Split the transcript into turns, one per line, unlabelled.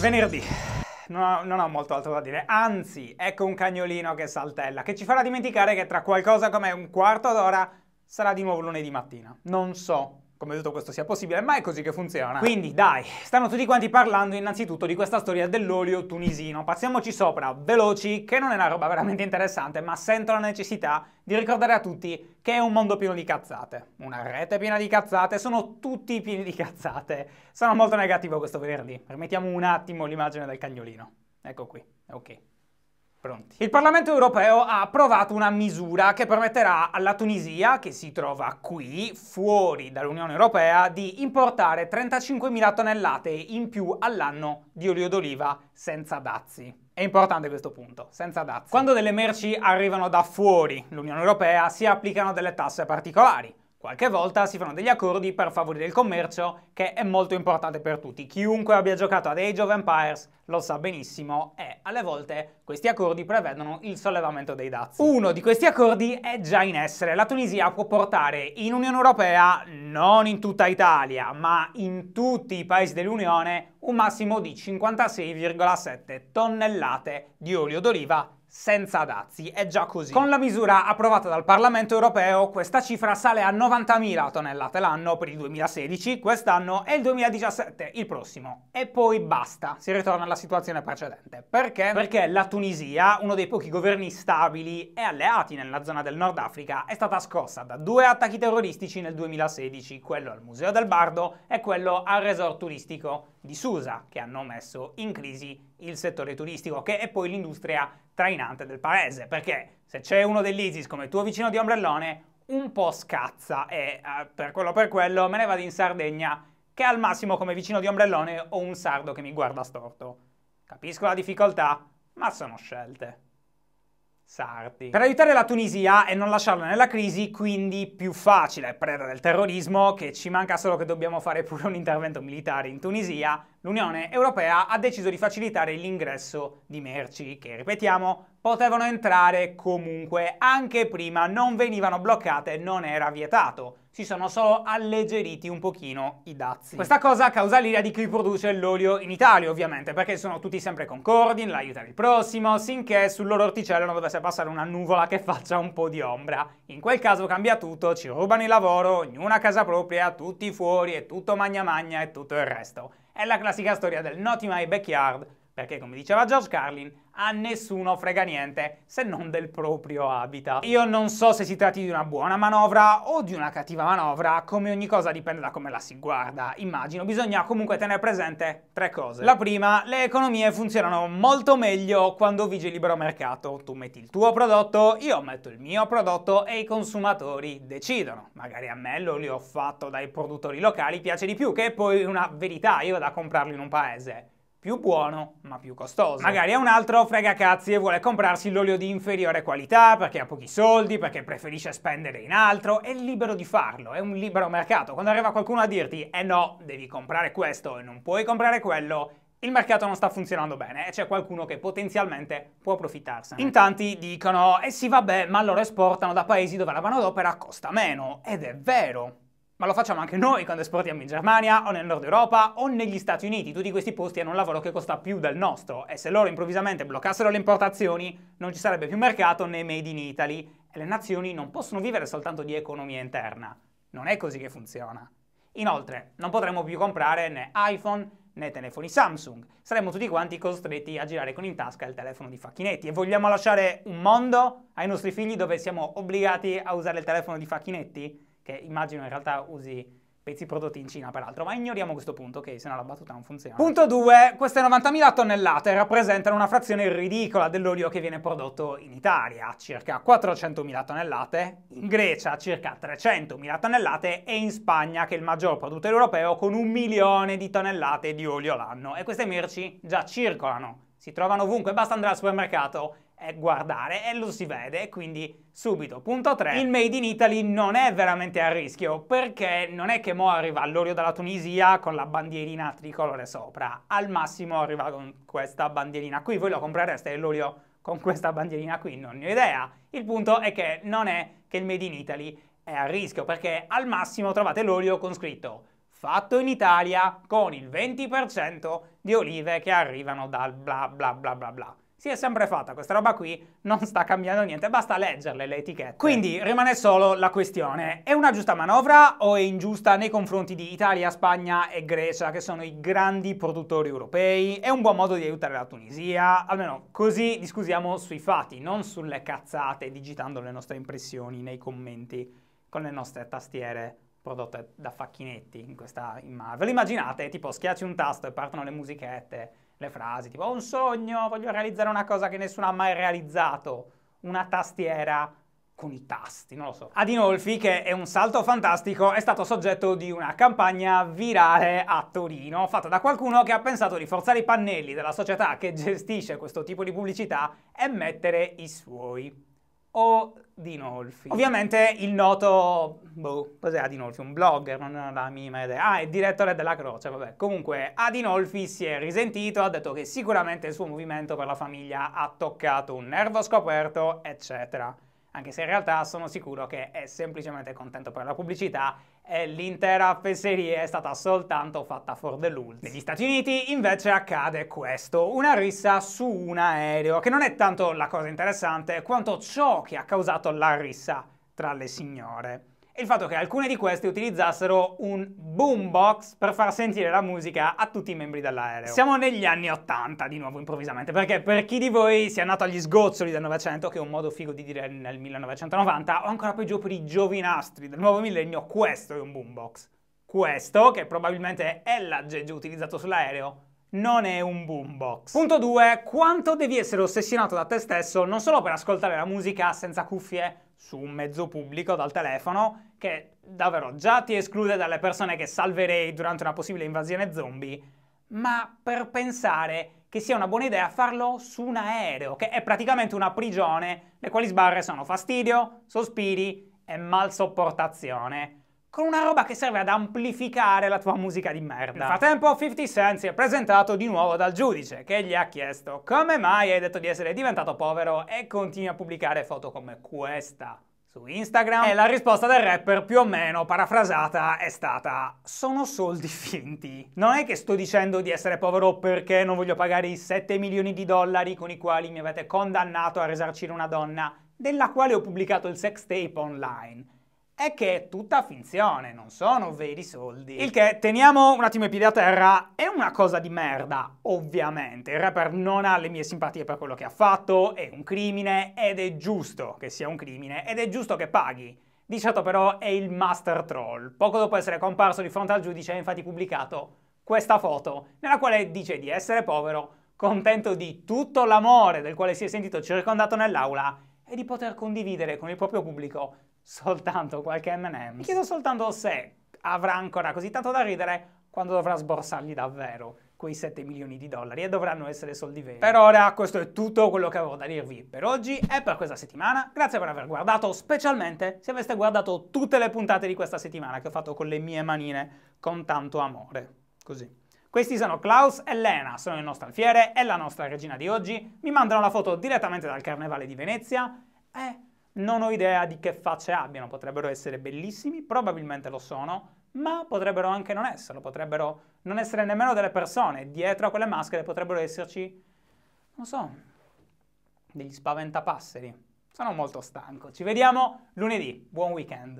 Venerdì. Non ho, non ho, molto altro da dire, anzi, ecco un cagnolino che saltella, che ci farà dimenticare che tra qualcosa come un quarto d'ora sarà di nuovo lunedì mattina. Non so come detto questo sia possibile, ma è così che funziona. Quindi dai, stanno tutti quanti parlando innanzitutto di questa storia dell'olio tunisino. Passiamoci sopra, veloci, che non è una roba veramente interessante, ma sento la necessità di ricordare a tutti che è un mondo pieno di cazzate. Una rete piena di cazzate, sono tutti pieni di cazzate. Sono molto negativo questo venerdì. Permettiamo un attimo l'immagine del cagnolino. Ecco qui, ok. Pronti. Il Parlamento europeo ha approvato una misura che permetterà alla Tunisia, che si trova qui, fuori dall'Unione europea, di importare 35.000 tonnellate in più all'anno di olio d'oliva senza dazi. È importante questo punto, senza dazi. Quando delle merci arrivano da fuori l'Unione Europea si applicano delle tasse particolari. Qualche volta si fanno degli accordi per favorire il commercio, che è molto importante per tutti. Chiunque abbia giocato ad Age of Empires lo sa benissimo e alle volte questi accordi prevedono il sollevamento dei dazi. Uno di questi accordi è già in essere. La Tunisia può portare in Unione Europea, non in tutta Italia, ma in tutti i paesi dell'Unione, un massimo di 56,7 tonnellate di olio d'oliva senza dazi, è già così. Con la misura approvata dal Parlamento europeo questa cifra sale a 90.000 tonnellate l'anno per il 2016, quest'anno e il 2017, il prossimo. E poi basta, si ritorna alla situazione precedente. Perché? Perché la Tunisia, uno dei pochi governi stabili e alleati nella zona del Nord Africa, è stata scossa da due attacchi terroristici nel 2016, quello al Museo del Bardo e quello al resort turistico di Susa che hanno messo in crisi il settore turistico, che è poi l'industria trainante del paese, perché se c'è uno dell'ISIS come tuo vicino di ombrellone, un po' scazza e eh, per quello per quello me ne vado in Sardegna, che al massimo come vicino di ombrellone ho un sardo che mi guarda storto. Capisco la difficoltà, ma sono scelte. Sarti. Per aiutare la Tunisia e non lasciarla nella crisi, quindi più facile, preda del terrorismo, che ci manca solo che dobbiamo fare pure un intervento militare in Tunisia, l'Unione Europea ha deciso di facilitare l'ingresso di merci che, ripetiamo, potevano entrare comunque anche prima, non venivano bloccate, non era vietato si sono solo alleggeriti un pochino i dazi. Questa cosa causa l'ira di chi produce l'olio in Italia, ovviamente, perché sono tutti sempre concordi nell'aiutare il prossimo, sinché sul loro orticello non dovesse passare una nuvola che faccia un po' di ombra. In quel caso cambia tutto, ci rubano il lavoro, ognuno a casa propria, tutti fuori e tutto magna magna e tutto il resto. È la classica storia del not in my backyard, perché come diceva George Carlin, a nessuno frega niente se non del proprio habitat. Io non so se si tratti di una buona manovra o di una cattiva manovra, come ogni cosa dipende da come la si guarda, immagino. Bisogna comunque tenere presente tre cose. La prima, le economie funzionano molto meglio quando vige il libero mercato. Tu metti il tuo prodotto, io metto il mio prodotto e i consumatori decidono. Magari a me l'olio fatto dai produttori locali piace di più, che è poi una verità, io vado a comprarlo in un paese più buono ma più costoso. Magari a un altro frega cazzi e vuole comprarsi l'olio di inferiore qualità perché ha pochi soldi, perché preferisce spendere in altro, è libero di farlo, è un libero mercato. Quando arriva qualcuno a dirti eh no, devi comprare questo e non puoi comprare quello, il mercato non sta funzionando bene e c'è qualcuno che potenzialmente può approfittarsene. In tanti dicono eh sì vabbè, ma loro esportano da paesi dove la manodopera costa meno ed è vero. Ma lo facciamo anche noi quando esportiamo in Germania o nel nord Europa o negli Stati Uniti. Tutti questi posti hanno un lavoro che costa più del nostro e se loro improvvisamente bloccassero le importazioni non ci sarebbe più mercato né made in Italy e le nazioni non possono vivere soltanto di economia interna. Non è così che funziona. Inoltre, non potremmo più comprare né iPhone né telefoni Samsung. Saremmo tutti quanti costretti a girare con in tasca il telefono di Facchinetti. E vogliamo lasciare un mondo ai nostri figli dove siamo obbligati a usare il telefono di Facchinetti? che immagino in realtà usi pezzi prodotti in Cina peraltro, ma ignoriamo questo punto, ok, se no la battuta non funziona. Punto 2, queste 90.000 tonnellate rappresentano una frazione ridicola dell'olio che viene prodotto in Italia, circa 400.000 tonnellate, in Grecia circa 300.000 tonnellate e in Spagna, che è il maggior produttore europeo, con un milione di tonnellate di olio l'anno. E queste merci già circolano, si trovano ovunque, basta andare al supermercato eh, guardare e lo si vede, quindi subito. Punto 3. Il Made in Italy non è veramente a rischio perché non è che mo arriva l'olio dalla Tunisia con la bandierina tricolore sopra, al massimo arriva con questa bandierina qui, voi lo comprereste l'olio con questa bandierina qui, non ne ho idea. Il punto è che non è che il Made in Italy è a rischio perché al massimo trovate l'olio con scritto fatto in Italia con il 20% di olive che arrivano dal bla bla bla bla bla. Si è sempre fatta questa roba qui, non sta cambiando niente, basta leggerle le etichette. Quindi rimane solo la questione, è una giusta manovra o è ingiusta nei confronti di Italia, Spagna e Grecia, che sono i grandi produttori europei? È un buon modo di aiutare la Tunisia? Almeno così discusiamo sui fatti, non sulle cazzate, digitando le nostre impressioni nei commenti con le nostre tastiere prodotte da facchinetti in questa immagine. Ve lo immaginate? Tipo schiacci un tasto e partono le musichette le frasi tipo ho un sogno, voglio realizzare una cosa che nessuno ha mai realizzato, una tastiera con i tasti, non lo so. Adinolfi, che è un salto fantastico, è stato soggetto di una campagna virale a Torino, fatta da qualcuno che ha pensato di forzare i pannelli della società che gestisce questo tipo di pubblicità e mettere i suoi o Dinolfi? Ovviamente il noto, boh, cos'è Adinolfi? Un blogger, non ho la minima idea. Ah, è il direttore della Croce, vabbè. Comunque Adinolfi si è risentito, ha detto che sicuramente il suo movimento per la famiglia ha toccato un nervo scoperto, eccetera. Anche se in realtà sono sicuro che è semplicemente contento per la pubblicità e l'intera fesseria è stata soltanto fatta for the lulz. Negli Stati Uniti invece accade questo, una rissa su un aereo, che non è tanto la cosa interessante quanto ciò che ha causato la rissa tra le signore il fatto che alcune di queste utilizzassero un boombox per far sentire la musica a tutti i membri dell'aereo. Siamo negli anni 80 di nuovo improvvisamente, perché per chi di voi sia nato agli sgozzoli del Novecento, che è un modo figo di dire nel 1990, o ancora peggio per i giovinastri del nuovo millennio, questo è un boombox. Questo, che probabilmente è l'aggeggio utilizzato sull'aereo, non è un boombox. Punto 2. Quanto devi essere ossessionato da te stesso non solo per ascoltare la musica senza cuffie, su un mezzo pubblico dal telefono che davvero già ti esclude dalle persone che salverei durante una possibile invasione zombie, ma per pensare che sia una buona idea farlo su un aereo, che è praticamente una prigione, le quali sbarre sono fastidio, sospiri e malsopportazione con una roba che serve ad amplificare la tua musica di merda. Nel esatto. frattempo 50 Cent si è presentato di nuovo dal giudice, che gli ha chiesto come mai hai detto di essere diventato povero e continui a pubblicare foto come questa su Instagram e la risposta del rapper più o meno parafrasata è stata sono soldi finti. Non è che sto dicendo di essere povero perché non voglio pagare i 7 milioni di dollari con i quali mi avete condannato a risarcire una donna della quale ho pubblicato il sex tape online è che è tutta finzione, non sono veri soldi. Il che, teniamo un attimo i piedi a terra, è una cosa di merda, ovviamente. Il rapper non ha le mie simpatie per quello che ha fatto, è un crimine ed è giusto che sia un crimine ed è giusto che paghi. Di certo però è il master troll. Poco dopo essere comparso di fronte al giudice ha infatti pubblicato questa foto, nella quale dice di essere povero, contento di tutto l'amore del quale si è sentito circondato nell'aula e di poter condividere con il proprio pubblico soltanto qualche M&M. Mi chiedo soltanto se avrà ancora così tanto da ridere quando dovrà sborsargli davvero quei 7 milioni di dollari e dovranno essere soldi veri. Per ora questo è tutto quello che avevo da dirvi per oggi e per questa settimana. Grazie per aver guardato, specialmente se aveste guardato tutte le puntate di questa settimana che ho fatto con le mie manine con tanto amore. Così. Questi sono Klaus e Lena, sono il nostro alfiere e la nostra regina di oggi. Mi mandano la foto direttamente dal Carnevale di Venezia eh, non ho idea di che facce abbiano, potrebbero essere bellissimi, probabilmente lo sono, ma potrebbero anche non esserlo, potrebbero non essere nemmeno delle persone, dietro a quelle maschere potrebbero esserci, non so, degli spaventapasseri. Sono molto stanco, ci vediamo lunedì, buon weekend!